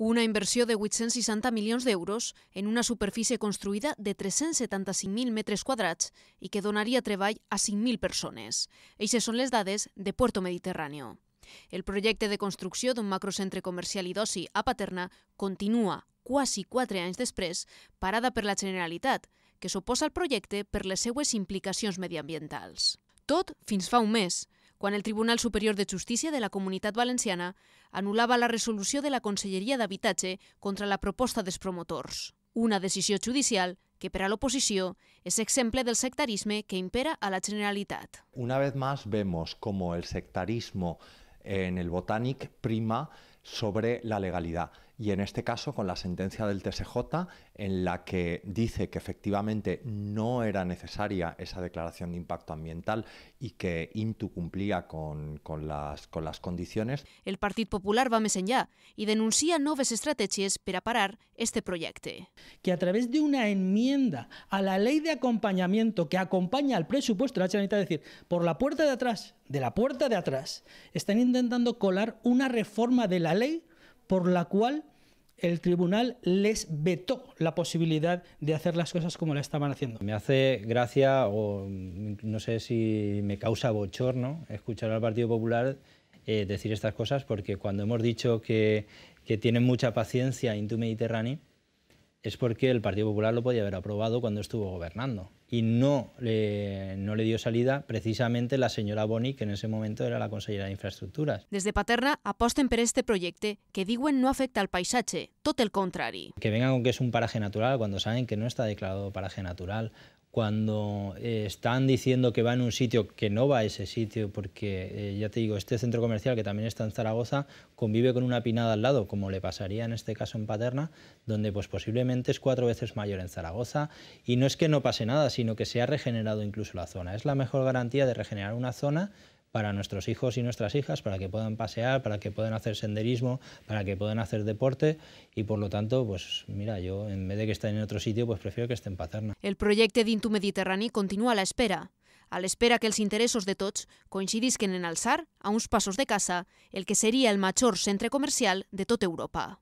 Una inversió de 860 milions d'euros en una superfície construïda de 375.000 metres quadrats i que donaria treball a 5.000 persones. Eixes són les dades de Puerto Mediterráneo. El projecte de construcció d'un macrocentre comercial i d'oci a Paterna continua, quasi quatre anys després, parada per la Generalitat, que s'oposa al projecte per les seues implicacions mediambientals. Tot fins fa un mes, quan el Tribunal Superior de Justícia de la Comunitat Valenciana anul·lava la resolució de la Conselleria d'Habitatge contra la proposta dels promotors. Una decisió judicial que per a l'oposició és exemple del sectarisme que impera a la Generalitat. Una vez más vemos como el sectarismo en el botànic prima sobre la legalidad. y en este caso con la sentencia del TSJ en la que dice que efectivamente no era necesaria esa declaración de impacto ambiental y que Intu cumplía con, las, con las condiciones. El Partido Popular va mesen ya y denuncia noves estrategias para parar este proyecto. Que a través de una enmienda a la ley de acompañamiento que acompaña al presupuesto de la es decir, por la puerta de atrás, de la puerta de atrás, están intentando colar una reforma de la ley por la cual el tribunal les vetó la posibilidad de hacer las cosas como la estaban haciendo. Me hace gracia o mm, no sé si me causa bochorno escuchar al Partido Popular eh, decir estas cosas porque cuando hemos dicho que, que tienen mucha paciencia en tu Mediterráneo, es porque el Partido Popular lo podía haber aprobado cuando estuvo gobernando. Y no le, dio salida precisamente la señora Boni, que en ese momento era la consejera de Infraestructuras. Desde Paterna aposten por este proyecto que diuen no afecta al paisaje, todo el contrario. Que vengan con que es un paraje natural cuando saben que no está declarado paraje natural, cuando eh, están diciendo que va en un sitio que no va a ese sitio, porque eh, ya te digo, este centro comercial que también está en Zaragoza convive con una pinada al lado, como le pasaría en este caso en Paterna, donde pues posiblemente es cuatro veces mayor en Zaragoza, y no es que no pase nada, sino que se ha regenerado incluso la zona. Es la mejor garantía de regenerar una zona para nuestros hijos y nuestras hijas, para que puedan pasear, para que puedan hacer senderismo, para que puedan hacer deporte y por lo tanto, pues mira, yo en vez de que estén en otro sitio, pues prefiero que estén en Paterna. El projecte Intu Mediterrani continua a l'espera, a l'espera que els interessos de tots coincidisquen en alzar, a uns passos de casa, el que seria el major centre comercial de toda Europa.